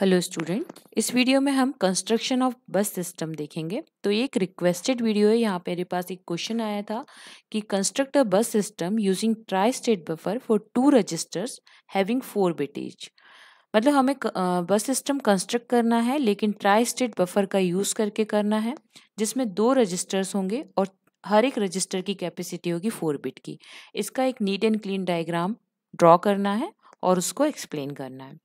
Hello student इस video में हम कंस्ट्रक्शन ऑफ बस सिस्टम देखेंगे तो ये एक रिक्वेस्टेड वीडियो है यहाँ मेरे पास एक क्वेश्चन आया था कि construct a bus system using tri state buffer for two registers having four bit मतलब हमें बस सिस्टम कंस्ट्रक्ट करना है लेकिन ट्राई स्टेट बफर का यूज़ करके करना है जिसमें दो रजिस्टर्स होंगे और हर एक रजिस्टर की कैपेसिटी होगी फोर बिट की इसका एक neat and clean diagram draw करना है और उसको एक्सप्लेन करना है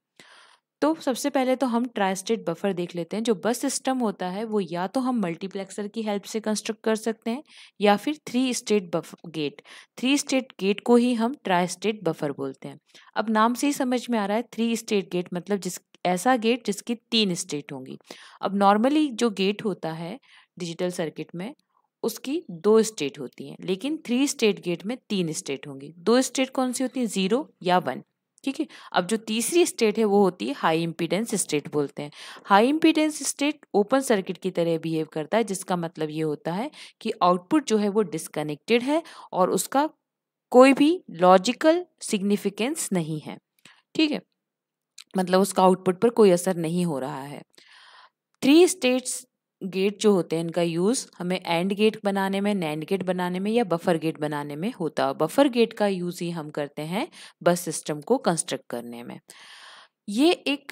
तो सबसे पहले तो हम ट्राई स्टेट बफर देख लेते हैं जो बस सिस्टम होता है वो या तो हम मल्टीप्लेक्सर की हेल्प से कंस्ट्रक्ट कर सकते हैं या फिर three state buff gate three state gate को ही हम ट्राई स्टेट बफर बोलते हैं अब नाम से ही समझ में आ रहा है थ्री स्टेट गेट मतलब जिस ऐसा गेट जिसकी तीन स्टेट होंगी अब नॉर्मली जो गेट होता है डिजिटल सर्किट में उसकी दो स्टेट होती हैं लेकिन थ्री स्टेट गेट में तीन स्टेट होंगी दो स्टेट कौन सी होती हैं ज़ीरो या वन ठीक है अब जो तीसरी स्टेट है वो होती है हाई इम्पीडेंस स्टेट बोलते हैं high impedance state open circuit की तरह बिहेव करता है जिसका मतलब ये होता है कि आउटपुट जो है वो डिसकनेक्टेड है और उसका कोई भी लॉजिकल सिग्निफिकेंस नहीं है ठीक है मतलब उसका आउटपुट पर कोई असर नहीं हो रहा है थ्री स्टेट्स गेट जो होते हैं इनका यूज़ हमें एंड गेट बनाने में नैंड गेट बनाने में या बफर गेट बनाने में होता है बफर गेट का यूज़ ही हम करते हैं बस सिस्टम को कंस्ट्रक्ट करने में ये एक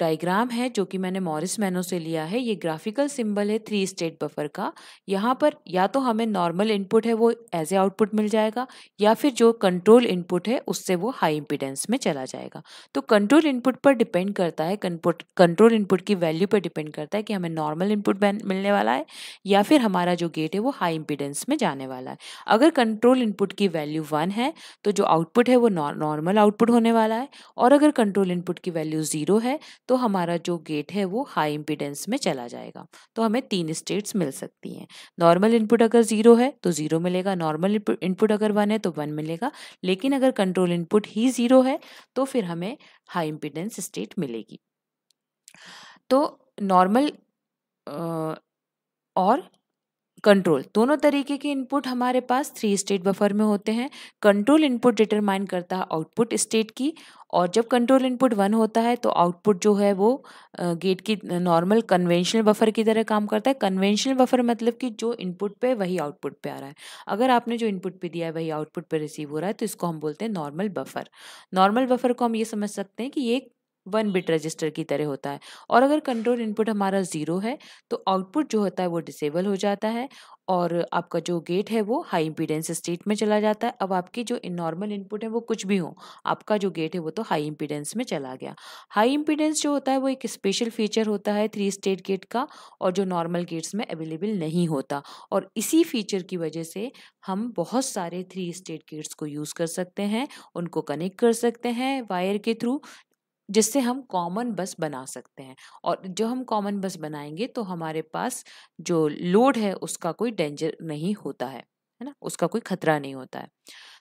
डायग्राम है जो कि मैंने मॉरिस मैनो से लिया है ये ग्राफिकल सिंबल है थ्री स्टेट बफर का यहाँ पर या तो हमें नॉर्मल इनपुट है वो एज ए आउटपुट मिल जाएगा या फिर जो कंट्रोल इनपुट है उससे वो हाई इम्पिडेंस में चला जाएगा तो कंट्रोल इनपुट पर डिपेंड करता है कंट्रोल इनपुट की वैल्यू पर डिपेंड करता है कि हमें नॉर्मल इनपुट मिलने वाला है या फिर हमारा जो गेट है वो हाई इम्पिडेंस में जाने वाला है अगर कंट्रोल इनपुट की वैल्यू वन है तो जो आउटपुट है वो नॉर्मल आउटपुट होने वाला है और अगर कंट्रोल इनपुट की वैल्यू ज़ीरो है तो हमारा जो गेट है वो हाई इम्पिडेंस में चला जाएगा तो हमें तीन स्टेट्स मिल सकती हैं नॉर्मल इनपुट अगर ज़ीरो है तो ज़ीरो मिलेगा नॉर्मल इनपुट अगर वन है तो वन मिलेगा लेकिन अगर कंट्रोल इनपुट ही ज़ीरो है तो फिर हमें हाई इम्पिडेंस स्टेट मिलेगी तो नॉर्मल और कंट्रोल दोनों तरीके के इनपुट हमारे पास थ्री स्टेट बफर में होते हैं कंट्रोल इनपुट डिटरमाइन करता है आउटपुट स्टेट की और जब कंट्रोल इनपुट वन होता है तो आउटपुट जो है वो गेट की नॉर्मल कन्वेंशनल बफर की तरह काम करता है कन्वेंशनल बफर मतलब कि जो इनपुट पे वही आउटपुट पे आ रहा है अगर आपने जो इनपुट पे दिया है वही आउटपुट पे रिसीव हो रहा है तो इसको हम बोलते हैं नॉर्मल बफर नॉर्मल बफर को हम ये समझ सकते हैं कि ये वन बिट हम्म। रजिस्टर की तरह होता है और अगर कंट्रोल इनपुट हमारा ज़ीरो है तो आउटपुट जो होता है वो डिसेबल हो जाता है और आपका जो गेट है वो हाई इम्पीडेंस स्टेट में चला जाता है अब आपकी जो नॉर्मल इनपुट है वो कुछ भी हो आपका जो गेट है वो तो हाई इम्पीडेंस में चला गया हाई इम्पीडेंस जो होता है वो एक स्पेशल फीचर होता है थ्री स्टेट गेट का और जो नॉर्मल गेट्स में अवेलेबल नहीं होता और इसी फीचर की वजह से हम बहुत सारे थ्री स्टेट गेट्स को यूज़ कर सकते हैं उनको कनेक्ट कर सकते हैं वायर के थ्रू जिससे हम कॉमन बस बना सकते हैं और जो हम कॉमन बस बनाएंगे तो हमारे पास जो लोड है उसका कोई डेंजर नहीं होता है है ना उसका कोई खतरा नहीं होता है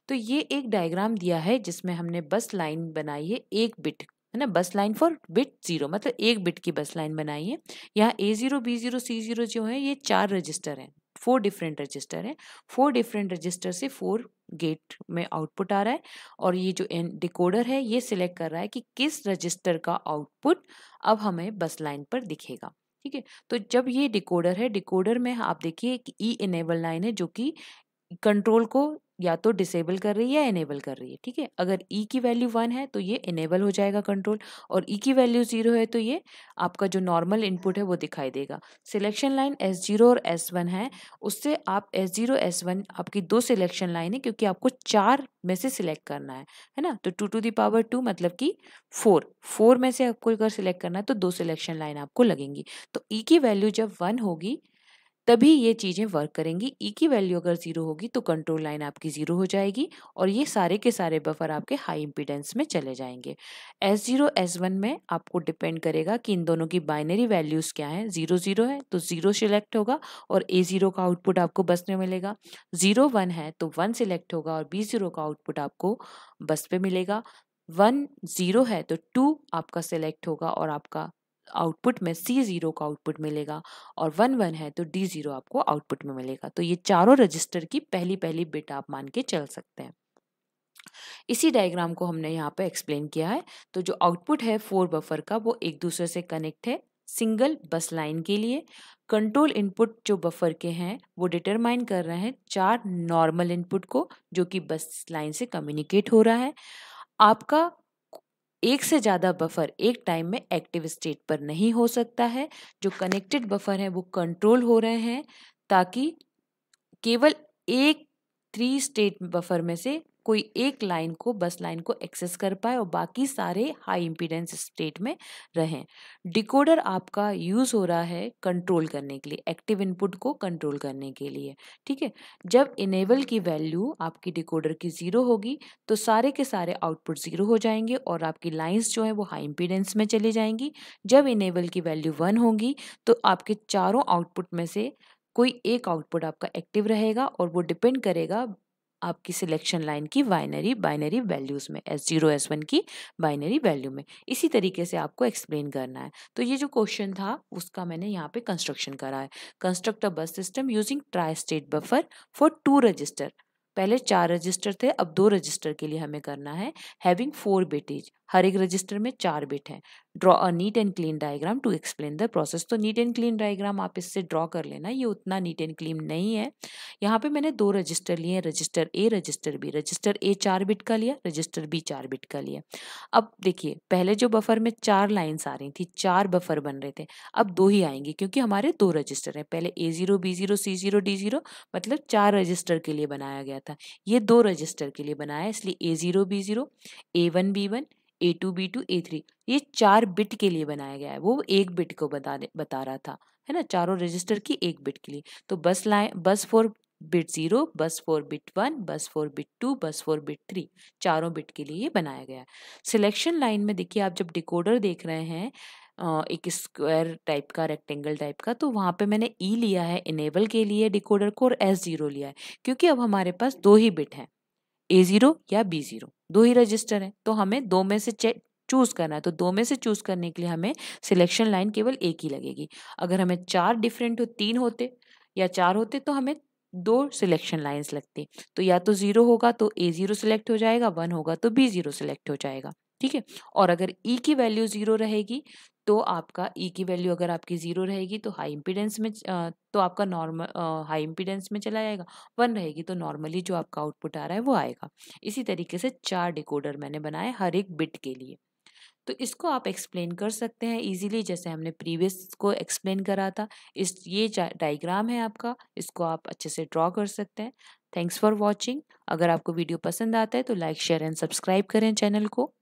तो ये एक डायग्राम दिया है जिसमें हमने बस लाइन बनाई है एक बिट है ना बस लाइन फॉर बिट जीरो मतलब एक बिट की बस लाइन बनाई है यहाँ A zero B zero C zero जो है ये चार रजिस्टर हैं फोर डिफरेंट रजिस्टर हैं फोर डिफरेंट रजिस्टर से फोर गेट में आउटपुट आ रहा है और ये जो डिकोडर है ये सिलेक्ट कर रहा है कि किस रजिस्टर का आउटपुट अब हमें बस लाइन पर दिखेगा ठीक है तो जब ये डिकोडर है डिकोडर में आप देखिए एक ई इनेबल लाइन है जो कि कंट्रोल को या तो डिसेबल कर रही है या इनेबल कर रही है ठीक है अगर ई e की वैल्यू वन है तो ये इनेबल हो जाएगा कंट्रोल और ई e की वैल्यू जीरो है तो ये आपका जो नॉर्मल इनपुट है वो दिखाई देगा सिलेक्शन लाइन एस जीरो और एस वन है उससे आप एस जीरो एस वन आपकी दो सिलेक्शन लाइन है क्योंकि आपको चार में से सिलेक्ट करना है है ना तो two to the power two मतलब कि फोर फोर में से आपको अगर सिलेक्ट करना है तो दो सिलेक्शन लाइन आपको लगेंगी तो ई e की वैल्यू जब वन होगी तभी ये चीज़ें वर्क करेंगी ई e की वैल्यू अगर ज़ीरो होगी तो कंट्रोल लाइन आपकी ज़ीरो हो जाएगी और ये सारे के सारे बफर आपके हाई इम्पीडेंस में चले जाएंगे एस ज़ीरो एस वन में आपको डिपेंड करेगा कि इन दोनों की बाइनरी वैल्यूज़ क्या हैं ज़ीरो ज़ीरो है तो ज़ीरो सिलेक्ट होगा और ए ज़ीरो का आउटपुट आपको बस में मिलेगा ज़ीरो वन है तो वन सिलेक्ट होगा और बी ज़ीरो का आउटपुट आपको बस पे मिलेगा वन ज़ीरो है तो टू आपका सिलेक्ट होगा और आपका आउटपुट में सी ज़ीरो का आउटपुट मिलेगा और वन वन है तो डी ज़ीरो आपको आउटपुट में मिलेगा तो ये चारों रजिस्टर की पहली पहली बिट आप मान के चल सकते हैं इसी डायग्राम को हमने यहाँ पे एक्सप्लेन किया है तो जो आउटपुट है फोर बफर का वो एक दूसरे से कनेक्ट है सिंगल बस लाइन के लिए कंट्रोल इनपुट जो बफर के हैं वो डिटरमाइन कर रहे हैं चार नॉर्मल इनपुट को जो कि बस लाइन से कम्युनिकेट हो रहा है आपका एक से ज़्यादा बफर एक टाइम में एक्टिव स्टेट पर नहीं हो सकता है जो कनेक्टेड बफर हैं वो कंट्रोल हो रहे हैं ताकि केवल एक थ्री स्टेट बफर में से कोई एक लाइन को बस लाइन को एक्सेस कर पाए और बाकी सारे हाई इम्पीडेंस स्टेट में रहें डिकोडर आपका यूज़ हो रहा है कंट्रोल करने के लिए एक्टिव इनपुट को कंट्रोल करने के लिए ठीक है जब इनेबल की वैल्यू आपकी डिकोडर की ज़ीरो होगी तो सारे के सारे आउटपुट ज़ीरो हो जाएंगे और आपकी लाइन्स जो हैं वो हाई इम्पीडेंस में चली जाएंगी जब इनेबल की वैल्यू वन होगी तो आपके चारों आउटपुट में से कोई एक आउटपुट आपका एक्टिव रहेगा और वो डिपेंड करेगा आपकी सिलेक्शन लाइन की बाइनरी बाइनरी वैल्यूज़ में एस जीरो एस वन की बाइनरी वैल्यू में इसी तरीके से आपको एक्सप्लेन करना है तो ये जो क्वेश्चन था उसका मैंने यहाँ पे कंस्ट्रक्शन करा है construct a bus system using tri state buffer for two register पहले चार रजिस्टर थे अब दो रजिस्टर के लिए हमें करना है हैविंग फोर इज हर एक रजिस्टर में चार बिट है draw a neat and clean diagram to explain the process तो नीट एंड क्लीन डायग्राम आप इससे ड्रॉ कर लेना ये उतना नीट एंड क्लीन नहीं है यहाँ पे मैंने दो रजिस्टर लिए हैं register A register B register A चार बिट का लिया रजिस्टर बी चार बिट का लिया अब देखिए पहले जो बफर में चार लाइन्स आ रही थी चार बफर बन रहे थे अब दो ही आएंगे क्योंकि हमारे दो रजिस्टर हैं पहले A zero B zero C zero D zero मतलब चार रजिस्टर के लिए बनाया गया गया था ये दो रजिस्टर के लिए बनाया है इसलिए A zero B zero A one B one A two B two A three ये चार बिट के लिए बनाया गया है वो एक बिट को बता बता रहा था है ना चारों रजिस्टर की एक बिट के लिए तो bus line bus four bit zero bus four bit one bus four bit two bus four bit three चारों बिट के लिए ये बनाया गया है सिलेक्शन लाइन में देखिए आप जब डिकोडर देख रहे हैं एक स्क्वायर टाइप का रेक्टेंगल टाइप का तो वहाँ पे मैंने ई लिया है इनेबल के लिए डिकोडर को और एस ज़ीरो लिया है क्योंकि अब हमारे पास दो ही बिट हैं ए ज़ीरो या बी ज़ीरो दो ही रजिस्टर हैं तो हमें दो में से चेक चूज़ करना है तो दो में से चूज़ करने के लिए हमें सिलेक्शन लाइन केवल एक ही लगेगी अगर हमें चार डिफरेंट हो तीन होते या चार होते तो हमें दो सिलेक्शन लाइंस लगती तो या तो ज़ीरो होगा तो ए ज़ीरो सिलेक्ट हो जाएगा वन होगा तो बी ज़ीरो सिलेक्ट हो जाएगा ठीक है और अगर ई e की वैल्यू ज़ीरो रहेगी तो आपका ई e की वैल्यू अगर आपकी ज़ीरो रहेगी तो हाई इम्पीडेंस में तो आपका नॉर्मल हाई इम्पीडेंस में चला जाएगा वन रहेगी तो नॉर्मली जो आपका आउटपुट आ रहा है वो आएगा इसी तरीके से चार डिकोडर मैंने बनाए हर एक बिट के लिए तो इसको आप एक्सप्लेन कर सकते हैं इजीली जैसे हमने प्रीवियस को एक्सप्लेन करा था इस ये डायग्राम है आपका इसको आप अच्छे से ड्रॉ कर सकते हैं थैंक्स फॉर वॉचिंग अगर आपको वीडियो पसंद आता है तो लाइक शेयर एंड सब्सक्राइब करें चैनल को